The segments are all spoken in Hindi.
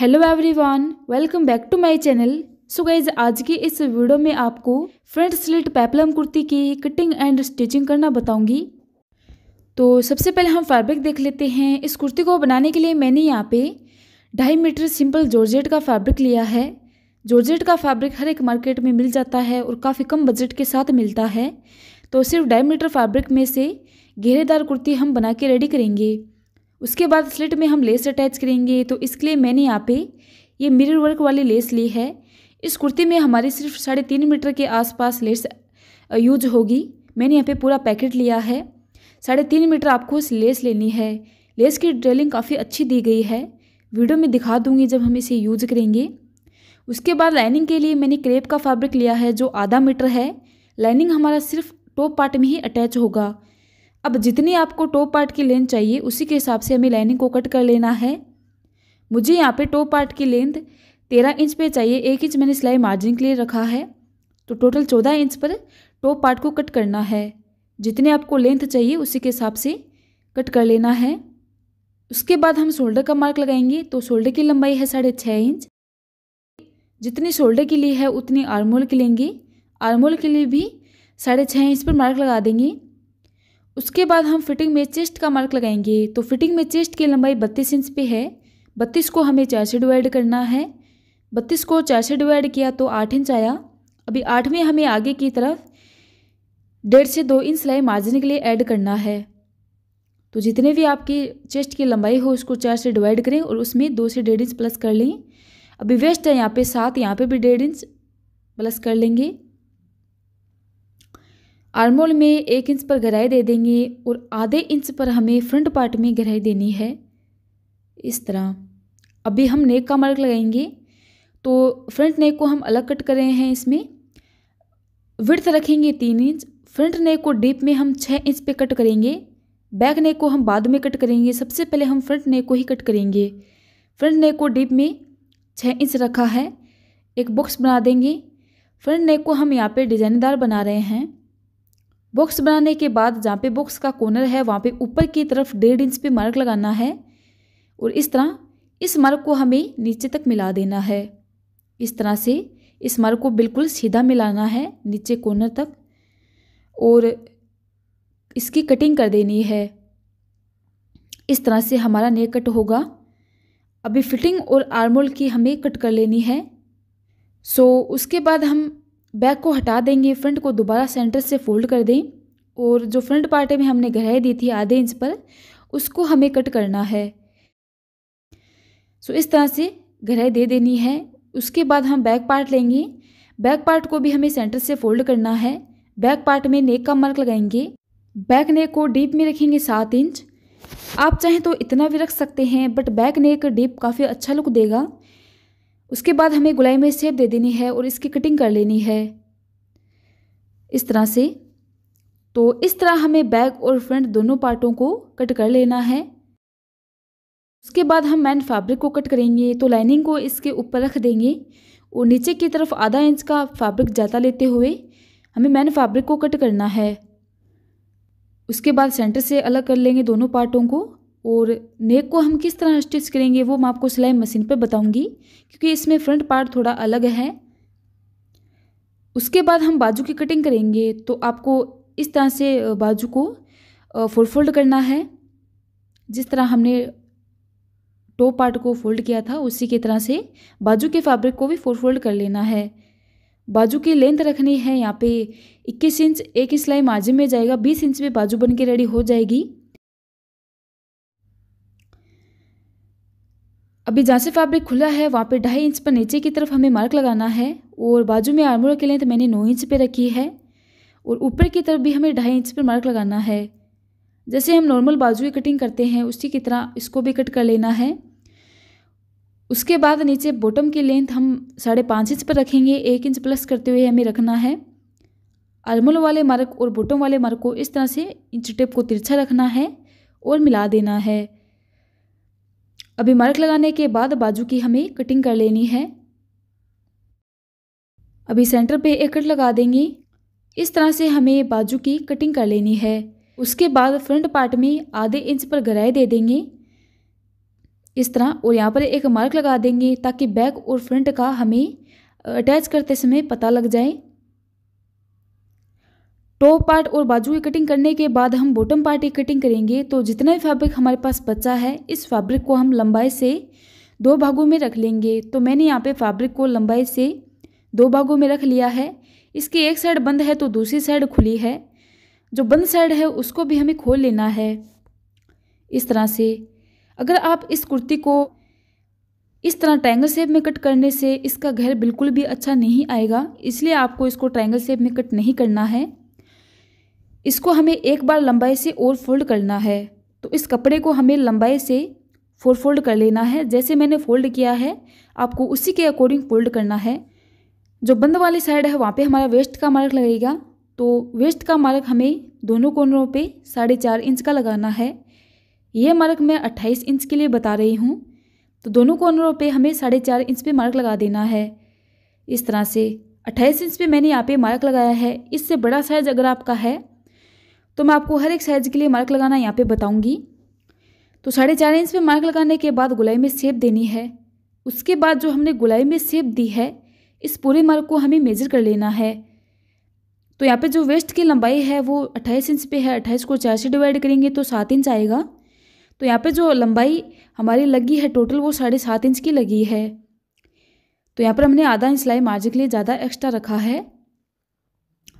hello everyone welcome back to my channel so guys आज की इस वीडियो में आपको फ्रंट स्लिट पेपलम कुर्ती की कटिंग एंड स्टिचिंग करना बताऊंगी तो सबसे पहले हम फैब्रिक देख लेते हैं इस कुर्ती को बनाने के लिए मैंने यहाँ पे ढाई मीटर सिंपल जॉर्जेट का फैब्रिक लिया है जॉर्जेट का फैब्रिक हर एक मार्केट में मिल जाता है और काफ़ी कम बजट के साथ मिलता है तो सिर्फ ढाई मीटर फैब्रिक में से घेरेदार कुर्ती हम बना के रेडी करेंगे उसके बाद स्लिट में हम लेस अटैच करेंगे तो इसके लिए मैंने यहाँ पे ये मिरर वर्क वाली लेस ली है इस कुर्ती में हमारी सिर्फ साढ़े तीन मीटर के आसपास लेस यूज होगी मैंने यहाँ पे पूरा पैकेट लिया है साढ़े तीन मीटर आपको इस लेस लेनी है लेस की ड्रेलिंग काफ़ी अच्छी दी गई है वीडियो में दिखा दूँगी जब हम इसे यूज करेंगे उसके बाद लाइनिंग के लिए मैंने क्रेप का फैब्रिक लिया है जो आधा मीटर है लाइनिंग हमारा सिर्फ टॉप पार्ट में ही अटैच होगा अब जितनी आपको टॉप पार्ट की लेंथ चाहिए उसी के हिसाब से हमें लाइनिंग को कट कर लेना है मुझे यहाँ पे टॉप पार्ट की लेंथ तेरह इंच पे चाहिए एक इंच मैंने सिलाई मार्जिन के लिए रखा है तो टोटल चौदह इंच पर टॉप पार्ट को कट करना है जितने आपको लेंथ चाहिए उसी के हिसाब से कट कर लेना है उसके बाद हम शोल्डर का मार्क लगाएंगे तो शोल्डर की लंबाई है साढ़े छः इंच जितनी शोल्डर के लिए है उतनी आर्मोल के लेंगे आर्मोल के लिए भी साढ़े छः इंच पर मार्क लगा देंगे उसके बाद हम फिटिंग में चेस्ट का मार्क लगाएंगे तो फिटिंग में चेस्ट की लंबाई बत्तीस इंच पे है बत्तीस को हमें चार से डिवाइड करना है बत्तीस को चार से डिवाइड किया तो आठ इंच आया अभी आठ में हमें आगे की तरफ डेढ़ से दो इंच सिलाई मार्जिन के लिए ऐड करना है तो जितने भी आपकी चेस्ट की लंबाई हो उसको चार से डिवाइड करें और उसमें दो से डेढ़ इंच प्लस कर लें अभी वेस्ट है यहाँ पे सात यहाँ पे भी डेढ़ इंच प्लस कर लेंगे आर्मोल में एक इंच पर गहराई दे देंगे और आधे इंच पर हमें फ्रंट पार्ट में गहराई देनी है इस तरह अभी हम नेक का मार्क लगाएंगे तो फ्रंट नेक को हम अलग कट कर रहे हैं इसमें विड्थ रखेंगे तीन इंच फ्रंट नेक को डीप में हम छः इंच पे कट करेंगे बैक नेक को हम बाद में कट करेंगे सबसे पहले हम फ्रंट नेक को ही कट करेंगे फ्रंट नेक को डीप में छः इंच रखा है एक बॉक्स बना देंगे फ्रंट नेक को हम यहाँ पे डिज़ाइनदार बना रहे हैं बॉक्स बनाने के बाद जहाँ पे बॉक्स का कॉर्नर है वहाँ पे ऊपर की तरफ डेढ़ इंच पे मार्क लगाना है और इस तरह इस मार्क को हमें नीचे तक मिला देना है इस तरह से इस मार्क को बिल्कुल सीधा मिलाना है नीचे कॉर्नर तक और इसकी कटिंग कर देनी है इस तरह से हमारा नेक कट होगा अभी फिटिंग और आर्मोल की हमें कट कर लेनी है सो उसके बाद हम बैक को हटा देंगे फ्रंट को दोबारा सेंटर से फोल्ड कर दें और जो फ्रंट पार्ट में हमने गहराई दी थी आधे इंच पर उसको हमें कट करना है सो इस तरह से गहराई दे देनी है उसके बाद हम बैक पार्ट लेंगे बैक पार्ट को भी हमें सेंटर से फोल्ड करना है बैक पार्ट में नेक का मार्क लगाएंगे बैक नेक को डीप में रखेंगे सात इंच आप चाहें तो इतना भी रख सकते हैं बट बैक नेक डीप काफ़ी अच्छा लुक देगा उसके बाद हमें गुलाई में सेब दे देनी है और इसकी कटिंग कर लेनी है इस तरह से तो इस तरह हमें बैक और फ्रंट दोनों पार्टों को कट कर लेना है उसके बाद हम मैन फैब्रिक को कट करेंगे तो लाइनिंग को इसके ऊपर रख देंगे और नीचे की तरफ आधा इंच का फैब्रिक जाता लेते हुए हमें मैन फैब्रिक को कट करना है उसके बाद सेंटर से अलग कर लेंगे दोनों पार्टों को और नेक को हम किस तरह स्टिच करेंगे वो मैं आपको सिलाई मशीन पर बताऊंगी क्योंकि इसमें फ्रंट पार्ट थोड़ा अलग है उसके बाद हम बाजू की कटिंग करेंगे तो आपको इस तरह से बाजू को फुल फोल्ड करना है जिस तरह हमने टॉप पार्ट को फोल्ड किया था उसी की तरह से बाजू के फैब्रिक को भी फोर फोल्ड कर लेना है बाजू की लेंथ रखनी है यहाँ पे 21 इंच एक सिलाई मार्जिन में जाएगा 20 इंच में बाजू बन के रेडी हो जाएगी अभी जहाँ से फैब्रिक खुला है वहाँ पे ढाई इंच पर नीचे की तरफ हमें मार्क लगाना है और बाजू में आर्मोर की लेंथ मैंने नौ इंच पे रखी है और ऊपर की तरफ भी हमें ढाई इंच पर मार्क लगाना है जैसे हम नॉर्मल बाजू की कटिंग करते हैं उसी की तरह इसको भी कट कर लेना है उसके बाद नीचे बॉटम की लेंथ हम साढ़े पाँच इंच पर रखेंगे एक इंच प्लस करते हुए हमें रखना है आर्मोल वाले मार्क और बॉटम वाले मार्क को इस तरह से इंच टेप को तिरछा रखना है और मिला देना है अभी मार्क लगाने के बाद बाजू की हमें कटिंग कर लेनी है अभी सेंटर पे एक कट लगा देंगे इस तरह से हमें बाजू की कटिंग कर लेनी है उसके बाद फ्रंट पार्ट में आधे इंच पर गहराई दे देंगे इस तरह और यहाँ पर एक मार्क लगा देंगे ताकि बैक और फ्रंट का हमें अटैच करते समय पता लग जाए टॉप पार्ट और बाजू की कटिंग करने के बाद हम बॉटम पार्ट की कटिंग करेंगे तो जितना भी फैब्रिक हमारे पास बचा है इस फैब्रिक को हम लंबाई से दो भागों में रख लेंगे तो मैंने यहाँ पे फैब्रिक को लंबाई से दो भागों में रख लिया है इसकी एक साइड बंद है तो दूसरी साइड खुली है जो बंद साइड है उसको भी हमें खोल लेना है इस तरह से अगर आप इस कुर्ती को इस तरह ट्रायंगल शेप में कट करने से इसका घर बिल्कुल भी अच्छा नहीं आएगा इसलिए आपको इसको ट्रायंगल शेप में कट नहीं करना है इसको हमें एक बार लंबाई से और फोल्ड करना है तो इस कपड़े को हमें लंबाई से फोर फोल्ड कर लेना है जैसे मैंने फोल्ड किया है आपको उसी के अकॉर्डिंग फोल्ड करना है जो बंद वाली साइड है वहाँ पे हमारा वेस्ट का मार्क लगेगा तो वेस्ट का मार्क हमें दोनों कोनों पे साढ़े चार इंच का लगाना है ये मार्क मैं अट्ठाईस इंच के लिए बता रही हूँ तो दोनों कोनरों पर हमें साढ़े चार इंच पर मार्क लगा देना है इस तरह से अट्ठाईस इंच पर मैंने यहाँ पर मार्क लगाया है इससे बड़ा साइज़ अगर आपका है तो मैं आपको हर एक साइज़ के लिए मार्क लगाना यहाँ पे बताऊँगी तो साढ़े चार इंच पे मार्क लगाने के बाद गुलाई में सेप देनी है उसके बाद जो हमने गुलाई में सेप दी है इस पूरे मार्क को हमें मेजर कर लेना है तो यहाँ पे जो वेस्ट की लंबाई है वो अट्ठाईस इंच पे है अट्ठाईस को चार से डिवाइड करेंगे तो सात इंच आएगा तो यहाँ पर जो लंबाई हमारी लगी है टोटल वो साढ़े सात इंच की लगी है तो यहाँ पर हमने आधा इंच सिलाई मार्जिन के लिए ज़्यादा एक्स्ट्रा रखा है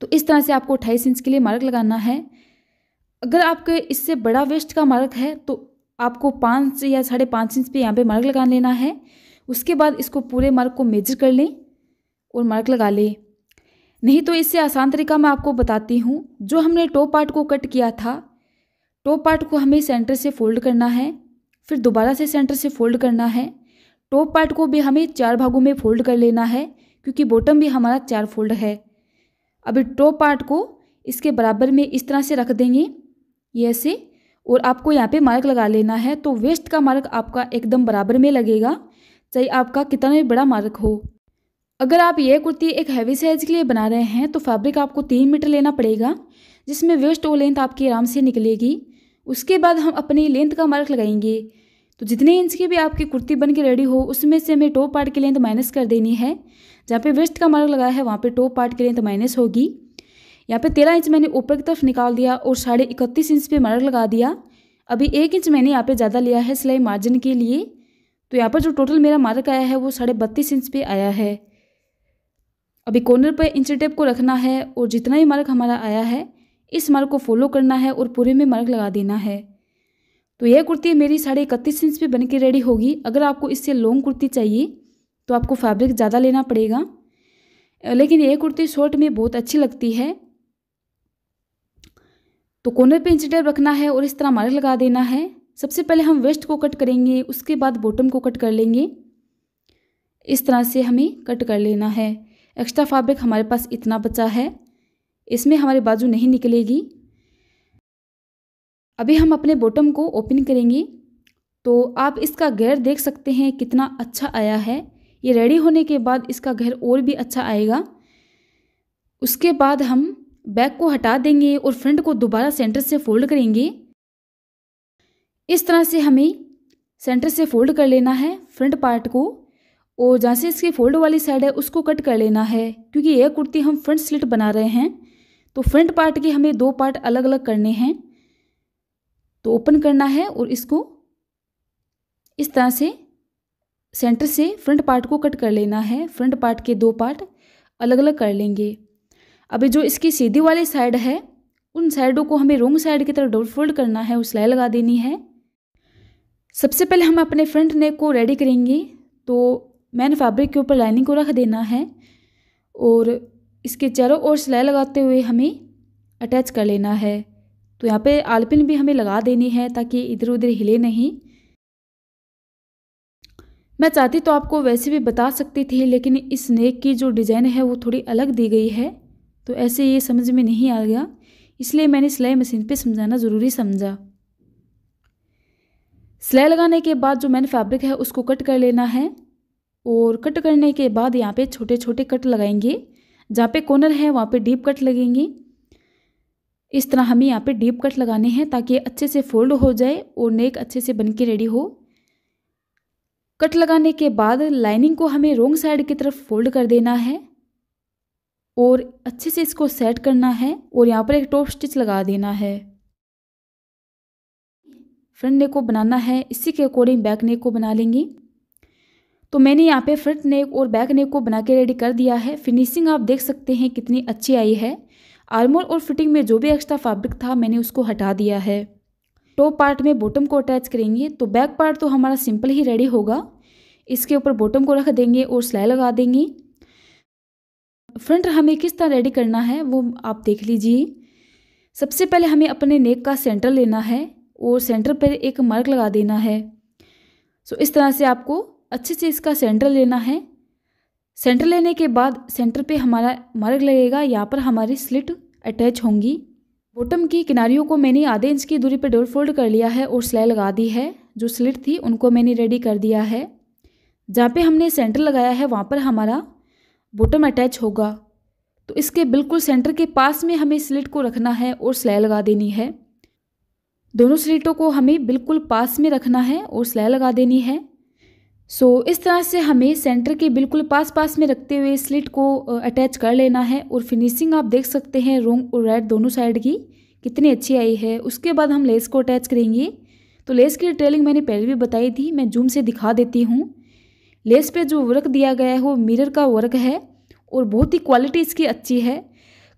तो इस तरह से आपको अट्ठाईस इंच के लिए मार्क लगाना है अगर आपके इससे बड़ा वेस्ट का मार्क है तो आपको पाँच या साढ़े पाँच इंच पे यहाँ पे मार्क लगा लेना है उसके बाद इसको पूरे मार्क को मेजर कर लें और मार्क लगा लें नहीं तो इससे आसान तरीका मैं आपको बताती हूँ जो हमने टॉप पार्ट को कट किया था टॉप पार्ट को हमें सेंटर से फोल्ड करना है फिर दोबारा से सेंटर से फोल्ड करना है टॉप पार्ट को भी हमें चार भागों में फोल्ड कर लेना है क्योंकि बॉटम भी हमारा चार फोल्ड है अभी टॉप पार्ट को इसके बराबर में इस तरह से रख देंगे ये ऐसे और आपको यहाँ पे मार्क लगा लेना है तो वेस्ट का मार्क आपका एकदम बराबर में लगेगा चाहे आपका कितना भी बड़ा मार्क हो अगर आप ये कुर्ती एक हैवी साइज के लिए बना रहे हैं तो फैब्रिक आपको तीन मीटर लेना पड़ेगा जिसमें वेस्ट और लेंथ आपकी आराम से निकलेगी उसके बाद हम अपनी लेंथ का मार्क लगाएंगे तो जितने इंच की भी आपकी कुर्ती बन के रेडी हो उसमें से हमें टॉप पार्ट की लेंथ माइनस कर देनी है जहाँ पे वेस्ट का मार्क लगा है वहाँ पे टॉप पार्ट की लेंथ माइनस होगी यहाँ पे तेरह इंच मैंने ऊपर की तरफ निकाल दिया और साढ़े इकतीस इंच पे मार्क लगा दिया अभी एक इंच मैंने यहाँ पे ज़्यादा लिया है सिलाई मार्जिन के लिए तो यहाँ पर जो टोटल मेरा मार्क आया है वो साढ़े बत्तीस इंच पे आया है अभी कॉर्नर पर इंच टेप को रखना है और जितना भी मार्क हमारा आया है इस मार्क को फॉलो करना है और पूरे में मार्क लगा देना है तो यह कुर्ती मेरी साढ़े इकतीस इंच बन के रेडी होगी अगर आपको इससे लॉन्ग कुर्ती चाहिए तो आपको फैब्रिक ज़्यादा लेना पड़ेगा लेकिन यह कुर्ती शॉर्ट में बहुत अच्छी लगती है तो कॉर्नर पे इंची टेप रखना है और इस तरह मार्क लगा देना है सबसे पहले हम वेस्ट को कट करेंगे उसके बाद बॉटम को कट कर लेंगे इस तरह से हमें कट कर लेना है एक्स्ट्रा फैब्रिक हमारे पास इतना बचा है इसमें हमारी बाजू नहीं निकलेगी अभी हम अपने बॉटम को ओपन करेंगे तो आप इसका घेर देख सकते हैं कितना अच्छा आया है ये रेडी होने के बाद इसका घेर और भी अच्छा आएगा उसके बाद हम बैक को हटा देंगे और फ्रंट को दोबारा सेंटर से फोल्ड करेंगे इस तरह से हमें सेंटर से फोल्ड कर लेना है फ्रंट पार्ट को और जहाँ से इसके फोल्ड वाली साइड है उसको कट कर लेना है क्योंकि यह कुर्ती हम फ्रंट स्लिट बना रहे हैं तो फ्रंट पार्ट के हमें दो पार्ट अलग अलग करने हैं तो ओपन करना है और इसको इस तरह से सेंटर से फ्रंट पार्ट को कट कर लेना है फ्रंट पार्ट के दो पार्ट अलग अलग कर लेंगे अभी जो इसकी सीधी वाली साइड है उन साइडों को हमें रोंग साइड की तरफ डबल फोल्ड करना है और सिलाई लगा देनी है सबसे पहले हम अपने फ्रंट नेक को रेडी करेंगे तो मैन फैब्रिक के ऊपर लाइनिंग को रख देना है और इसके चारों ओर सिलाई लगाते हुए हमें अटैच कर लेना है तो यहाँ पे आलपिन भी हमें लगा देनी है ताकि इधर उधर हिले नहीं मैं चाहती तो आपको वैसे भी बता सकती थी लेकिन इस नेक की जो डिज़ाइन है वो थोड़ी अलग दी गई है तो ऐसे ये समझ में नहीं आ गया इसलिए मैंने सिलाई मशीन पे समझाना ज़रूरी समझा सिलाई लगाने के बाद जो मैंने फैब्रिक है उसको कट कर लेना है और कट करने के बाद यहाँ पे छोटे छोटे कट लगाएंगे जहाँ पे कॉर्नर है वहाँ पे डीप कट लगेंगे इस तरह हमें यहाँ पे डीप कट लगाने हैं ताकि अच्छे से फोल्ड हो जाए और नेक अच्छे से बन के रेडी हो कट लगाने के बाद लाइनिंग को हमें रोंग साइड की तरफ फोल्ड कर देना है और अच्छे से इसको सेट करना है और यहाँ पर एक टॉप स्टिच लगा देना है फ्रंट नेक को बनाना है इसी के अकॉर्डिंग बैक नेक को बना लेंगे तो मैंने यहाँ पे फ्रंट नेक और बैक नेक को बना के रेडी कर दिया है फिनिशिंग आप देख सकते हैं कितनी अच्छी आई है आर्मोल और फिटिंग में जो भी एक्स्ट्रा फैब्रिक था मैंने उसको हटा दिया है टॉप पार्ट में बॉटम को अटैच करेंगे तो बैक पार्ट तो हमारा सिंपल ही रेडी होगा इसके ऊपर बॉटम को रख देंगे और सिलाई लगा देंगे फ्रंट हमें किस तरह रेडी करना है वो आप देख लीजिए सबसे पहले हमें अपने नेक का सेंटर लेना है और सेंटर पर एक मार्क लगा देना है सो इस तरह से आपको अच्छे से इसका सेंटर लेना है सेंटर लेने के बाद सेंटर पे हमारा मार्क लगेगा यहाँ पर हमारी स्लिट अटैच होंगी बॉटम की किनारियों को मैंने आधे इंच की दूरी पर डोर फोल्ड कर लिया है और सिलाई लगा दी है जो स्लिट थी उनको मैंने रेडी कर दिया है जहाँ पे हमने सेंटर लगाया है वहाँ पर हमारा बॉटम अटैच होगा तो इसके बिल्कुल सेंटर के पास में हमें स्लिट को रखना है और सिलाई लगा देनी है दोनों स्लिटों को हमें बिल्कुल पास में रखना है और सिलाई लगा देनी है सो so, इस तरह से हमें सेंटर के बिल्कुल पास पास में रखते हुए स्लिट को अटैच कर लेना है और फिनिशिंग आप देख सकते हैं रोंग और रेड दोनों साइड की कितनी अच्छी आई है उसके बाद हम लेस को अटैच करेंगे तो लेस की डिटेलिंग मैंने पहले भी बताई थी मैं जूम से दिखा देती हूँ लेस पे जो वर्क दिया गया है वो मिरर का वर्क है और बहुत ही क्वालिटी इसकी अच्छी है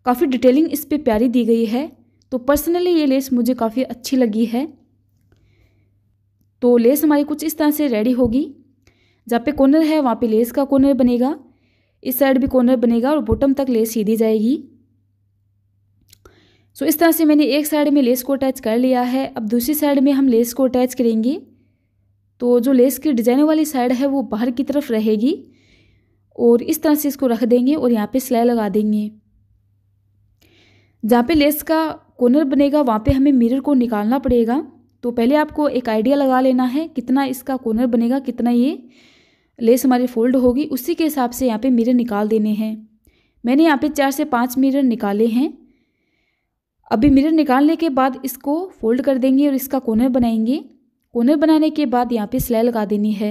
काफ़ी डिटेलिंग इस पर प्यारी दी गई है तो पर्सनली ये लेस मुझे काफ़ी अच्छी लगी है तो लेस हमारी कुछ इस तरह से रेडी होगी जहाँ पे कॉर्नर है वहाँ पे लेस का कॉर्नर बनेगा इस साइड भी कॉर्नर बनेगा और बॉटम तक लेस सीधी जाएगी सो इस तरह से मैंने एक साइड में लेस को अटैच कर लिया है अब दूसरी साइड में हम लेस को अटैच करेंगे तो जो लेस की डिजाइन वाली साइड है वो बाहर की तरफ रहेगी और इस तरह से इसको रख देंगे और यहाँ पे सिलाई लगा देंगे जहाँ पे लेस का कॉर्नर बनेगा वहाँ पे हमें मिरर को निकालना पड़ेगा तो पहले आपको एक आइडिया लगा लेना है कितना इसका कॉर्नर बनेगा कितना ये लेस हमारी फोल्ड होगी उसी के हिसाब से यहाँ पे मिरर निकाल देने हैं मैंने यहाँ पे चार से पाँच मिरर निकाले हैं अभी मिरर निकालने के बाद इसको फोल्ड कर देंगे और इसका कॉर्नर बनाएंगे उन्हें बनाने के बाद यहाँ पे सिलाई लगा देनी है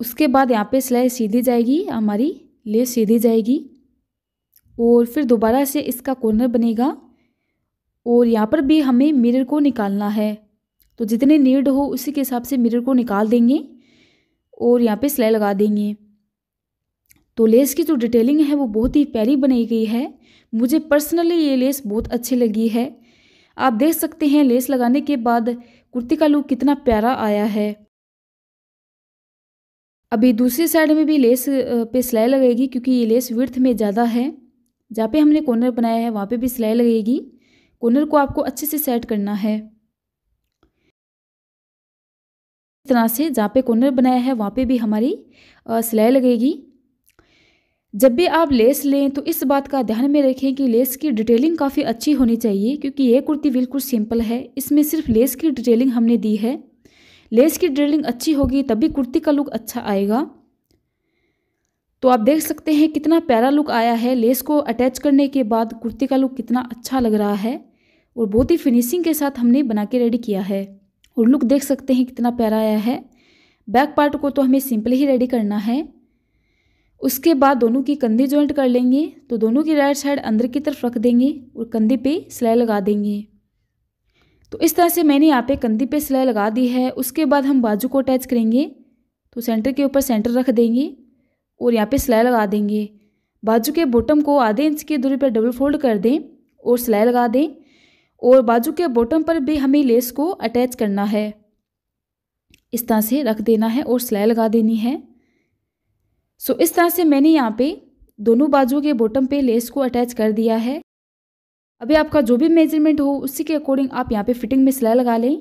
उसके बाद यहाँ पे सिलाई सीधी जाएगी हमारी लेस सीधी जाएगी और फिर दोबारा से इसका कॉर्नर बनेगा और यहाँ पर भी हमें मिरर को निकालना है तो जितने नीड हो उसी के हिसाब से मिरर को निकाल देंगे और यहाँ पे सिलाई लगा देंगे तो लेस की जो डिटेलिंग है वो बहुत ही प्यारी बनाई गई है मुझे पर्सनली ये लेस बहुत अच्छी लगी है आप देख सकते हैं लेस लगाने के बाद कुर्ती का लुक कितना प्यारा आया है अभी दूसरी साइड में भी लेस पे सिलाई लगेगी क्योंकि ये लेस विर्थ में ज़्यादा है जहाँ पे हमने कॉर्नर बनाया है वहाँ पे भी सिलाई लगेगी कॉर्नर को आपको अच्छे से सेट करना है इस तरह से जहाँ पे कॉर्नर बनाया है वहाँ पे भी हमारी सिलाई लगेगी जब भी आप लेस लें तो इस बात का ध्यान में रखें कि लेस की डिटेलिंग काफ़ी अच्छी होनी चाहिए क्योंकि ये कुर्ती बिल्कुल सिंपल है इसमें सिर्फ लेस की डिटेलिंग हमने दी है लेस की डिटेलिंग अच्छी होगी तभी कुर्ती का लुक अच्छा आएगा तो आप देख सकते हैं कितना प्यारा लुक आया है लेस को अटैच करने के बाद कुर्ती का लुक कितना अच्छा लग रहा है और बहुत ही फिनिशिंग के साथ हमने बना के रेडी किया है और लुक देख सकते हैं कितना प्यारा आया है बैक पार्ट को तो हमें सिंपल ही रेडी करना है उसके बाद दोनों की कंधे जॉइंट कर लेंगे तो दोनों की राइट साइड अंदर की तरफ रख देंगे और कंधे पे सिलाई लगा देंगे तो इस तरह से मैंने यहाँ पे कंधे पे सिलाई लगा दी है उसके बाद हम बाजू को अटैच करेंगे तो सेंटर के ऊपर सेंटर रख देंगे और यहाँ पे सिलाई लगा देंगे बाजू के बॉटम को आधे इंच की दूरी पर डबल फोल्ड कर दें और सिलाई लगा दें और बाजू के बॉटम पर भी हमें लेस को अटैच करना है इस तरह से रख देना है और सिलाई लगा देनी है सो इस तरह से मैंने यहाँ पे दोनों बाजू के बॉटम पे लेस को अटैच कर दिया है अभी आपका जो भी मेजरमेंट हो उसी के अकॉर्डिंग आप यहाँ पे फिटिंग में सिलाई लगा लें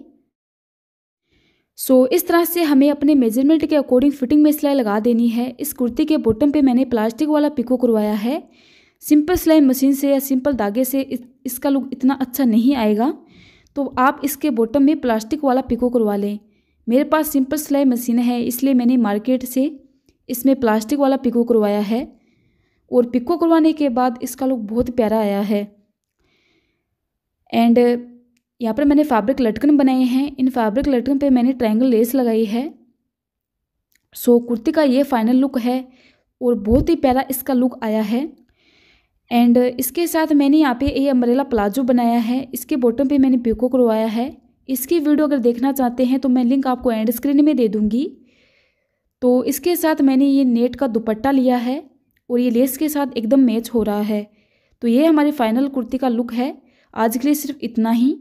सो so, इस तरह से हमें अपने मेजरमेंट के अकॉर्डिंग फिटिंग में सिलाई लगा देनी है इस कुर्ती के बॉटम पे मैंने प्लास्टिक वाला पिको करवाया है सिंपल सिलाई मशीन से या सिंपल धागे से इसका लुक इतना अच्छा नहीं आएगा तो आप इसके बॉटम में प्लास्टिक वाला पिको करवा लें मेरे पास सिंपल सिलाई मशीन है इसलिए मैंने मार्केट से इसमें प्लास्टिक वाला पिको करवाया है और पिको करवाने के बाद इसका लुक बहुत प्यारा आया है एंड यहाँ पर मैंने फैब्रिक लटकन बनाए हैं इन फैब्रिक लटकन पे मैंने ट्रायंगल लेस लगाई है सो so, कुर्ती का ये फाइनल लुक है और बहुत ही प्यारा इसका लुक आया है एंड इसके साथ मैंने यहाँ पे ये अम्बरेला प्लाजो बनाया है इसके बॉटम पे मैंने पिको करवाया है इसकी वीडियो अगर देखना चाहते हैं तो मैं लिंक आपको एंड स्क्रीन में दे दूँगी तो इसके साथ मैंने ये नेट का दुपट्टा लिया है और ये लेस के साथ एकदम मैच हो रहा है तो ये हमारी फाइनल कुर्ती का लुक है आज के लिए सिर्फ इतना ही